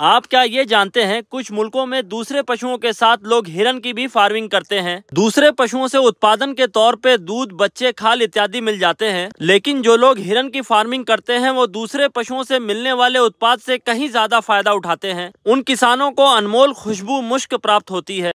आप क्या ये जानते हैं कुछ मुल्कों में दूसरे पशुओं के साथ लोग हिरन की भी फार्मिंग करते हैं दूसरे पशुओं से उत्पादन के तौर पे दूध बच्चे खाल इत्यादि मिल जाते हैं लेकिन जो लोग हिरन की फार्मिंग करते हैं वो दूसरे पशुओं से मिलने वाले उत्पाद से कहीं ज्यादा फायदा उठाते हैं उन किसानों को अनमोल खुशबू मुश्क प्राप्त होती है